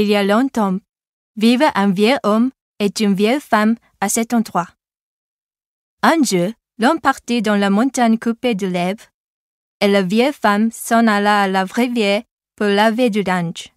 il y a longtemps, vivait un vieil homme et une vieille femme à cet endroit. Un jour, l'homme partit dans la montagne coupée de lèvres et la vieille femme s'en alla à la vieille pour laver du linge.